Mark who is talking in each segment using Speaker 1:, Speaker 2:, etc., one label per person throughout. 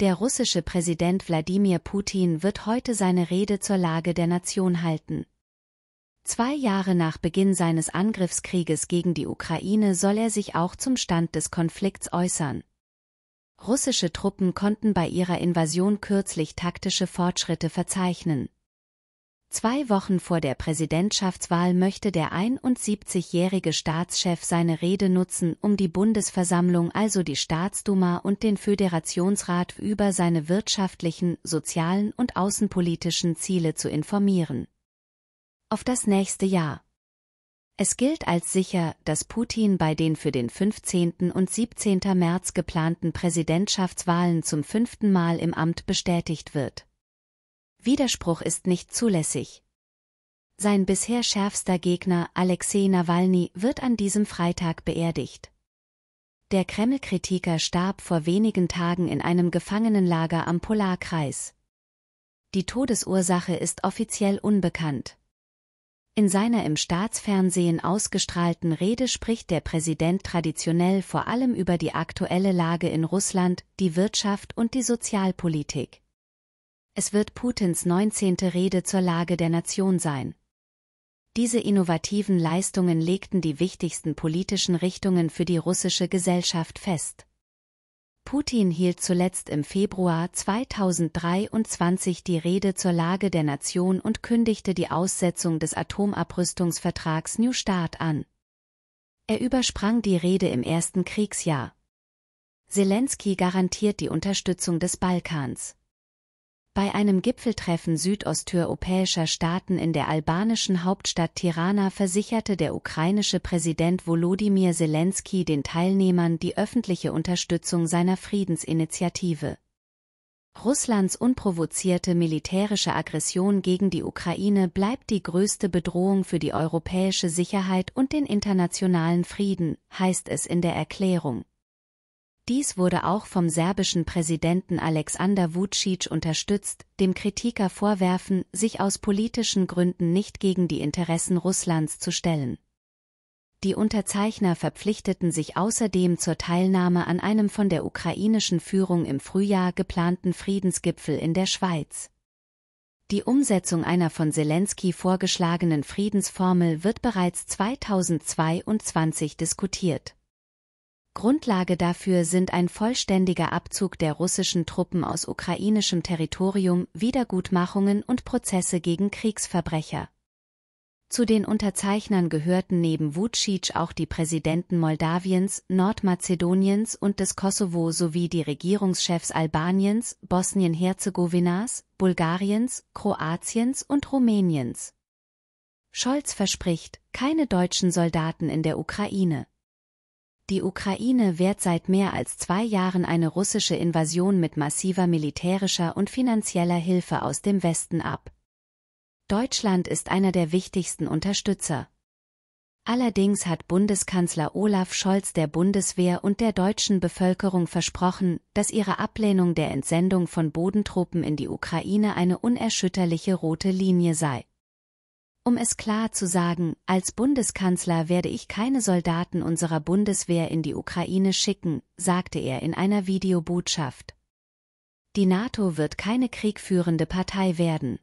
Speaker 1: Der russische Präsident Wladimir Putin wird heute seine Rede zur Lage der Nation halten. Zwei Jahre nach Beginn seines Angriffskrieges gegen die Ukraine soll er sich auch zum Stand des Konflikts äußern. Russische Truppen konnten bei ihrer Invasion kürzlich taktische Fortschritte verzeichnen. Zwei Wochen vor der Präsidentschaftswahl möchte der 71-jährige Staatschef seine Rede nutzen, um die Bundesversammlung, also die Staatsduma und den Föderationsrat über seine wirtschaftlichen, sozialen und außenpolitischen Ziele zu informieren. Auf das nächste Jahr. Es gilt als sicher, dass Putin bei den für den 15. und 17. März geplanten Präsidentschaftswahlen zum fünften Mal im Amt bestätigt wird. Widerspruch ist nicht zulässig. Sein bisher schärfster Gegner Alexei Nawalny wird an diesem Freitag beerdigt. Der Kreml-Kritiker starb vor wenigen Tagen in einem Gefangenenlager am Polarkreis. Die Todesursache ist offiziell unbekannt. In seiner im Staatsfernsehen ausgestrahlten Rede spricht der Präsident traditionell vor allem über die aktuelle Lage in Russland, die Wirtschaft und die Sozialpolitik es wird Putins 19. Rede zur Lage der Nation sein. Diese innovativen Leistungen legten die wichtigsten politischen Richtungen für die russische Gesellschaft fest. Putin hielt zuletzt im Februar 2023 die Rede zur Lage der Nation und kündigte die Aussetzung des Atomabrüstungsvertrags New Start an. Er übersprang die Rede im ersten Kriegsjahr. Zelensky garantiert die Unterstützung des Balkans. Bei einem Gipfeltreffen südosteuropäischer Staaten in der albanischen Hauptstadt Tirana versicherte der ukrainische Präsident Volodymyr Zelensky den Teilnehmern die öffentliche Unterstützung seiner Friedensinitiative. Russlands unprovozierte militärische Aggression gegen die Ukraine bleibt die größte Bedrohung für die europäische Sicherheit und den internationalen Frieden, heißt es in der Erklärung. Dies wurde auch vom serbischen Präsidenten Alexander Vucic unterstützt, dem Kritiker vorwerfen, sich aus politischen Gründen nicht gegen die Interessen Russlands zu stellen. Die Unterzeichner verpflichteten sich außerdem zur Teilnahme an einem von der ukrainischen Führung im Frühjahr geplanten Friedensgipfel in der Schweiz. Die Umsetzung einer von Zelensky vorgeschlagenen Friedensformel wird bereits 2022 diskutiert. Grundlage dafür sind ein vollständiger Abzug der russischen Truppen aus ukrainischem Territorium, Wiedergutmachungen und Prozesse gegen Kriegsverbrecher. Zu den Unterzeichnern gehörten neben Vucic auch die Präsidenten Moldawiens, Nordmazedoniens und des Kosovo sowie die Regierungschefs Albaniens, Bosnien-Herzegowinas, Bulgariens, Kroatiens und Rumäniens. Scholz verspricht, keine deutschen Soldaten in der Ukraine. Die Ukraine wehrt seit mehr als zwei Jahren eine russische Invasion mit massiver militärischer und finanzieller Hilfe aus dem Westen ab. Deutschland ist einer der wichtigsten Unterstützer. Allerdings hat Bundeskanzler Olaf Scholz der Bundeswehr und der deutschen Bevölkerung versprochen, dass ihre Ablehnung der Entsendung von Bodentruppen in die Ukraine eine unerschütterliche rote Linie sei. Um es klar zu sagen, als Bundeskanzler werde ich keine Soldaten unserer Bundeswehr in die Ukraine schicken, sagte er in einer Videobotschaft. Die NATO wird keine kriegführende Partei werden.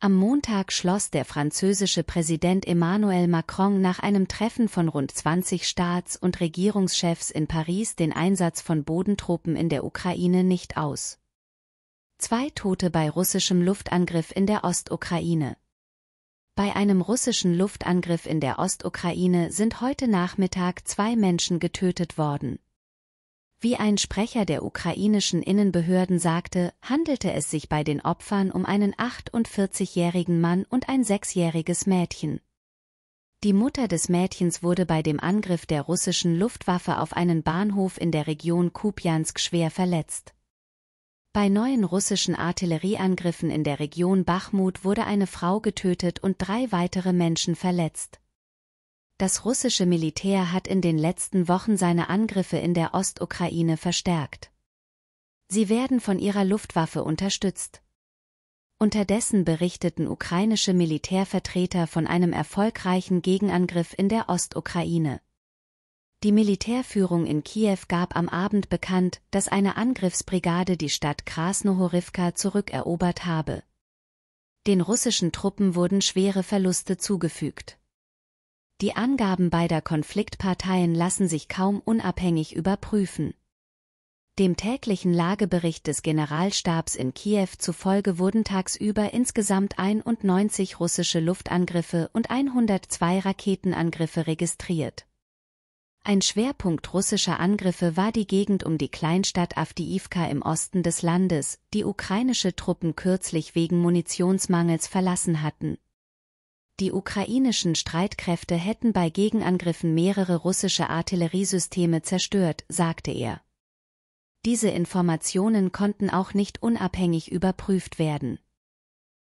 Speaker 1: Am Montag schloss der französische Präsident Emmanuel Macron nach einem Treffen von rund 20 Staats- und Regierungschefs in Paris den Einsatz von Bodentruppen in der Ukraine nicht aus. Zwei Tote bei russischem Luftangriff in der Ostukraine. Bei einem russischen Luftangriff in der Ostukraine sind heute Nachmittag zwei Menschen getötet worden. Wie ein Sprecher der ukrainischen Innenbehörden sagte, handelte es sich bei den Opfern um einen 48-jährigen Mann und ein sechsjähriges Mädchen. Die Mutter des Mädchens wurde bei dem Angriff der russischen Luftwaffe auf einen Bahnhof in der Region Kupjansk schwer verletzt. Bei neuen russischen Artillerieangriffen in der Region Bachmut wurde eine Frau getötet und drei weitere Menschen verletzt. Das russische Militär hat in den letzten Wochen seine Angriffe in der Ostukraine verstärkt. Sie werden von ihrer Luftwaffe unterstützt. Unterdessen berichteten ukrainische Militärvertreter von einem erfolgreichen Gegenangriff in der Ostukraine. Die Militärführung in Kiew gab am Abend bekannt, dass eine Angriffsbrigade die Stadt Krasnohorivka zurückerobert habe. Den russischen Truppen wurden schwere Verluste zugefügt. Die Angaben beider Konfliktparteien lassen sich kaum unabhängig überprüfen. Dem täglichen Lagebericht des Generalstabs in Kiew zufolge wurden tagsüber insgesamt 91 russische Luftangriffe und 102 Raketenangriffe registriert. Ein Schwerpunkt russischer Angriffe war die Gegend um die Kleinstadt Avdiivka im Osten des Landes, die ukrainische Truppen kürzlich wegen Munitionsmangels verlassen hatten. Die ukrainischen Streitkräfte hätten bei Gegenangriffen mehrere russische Artilleriesysteme zerstört, sagte er. Diese Informationen konnten auch nicht unabhängig überprüft werden.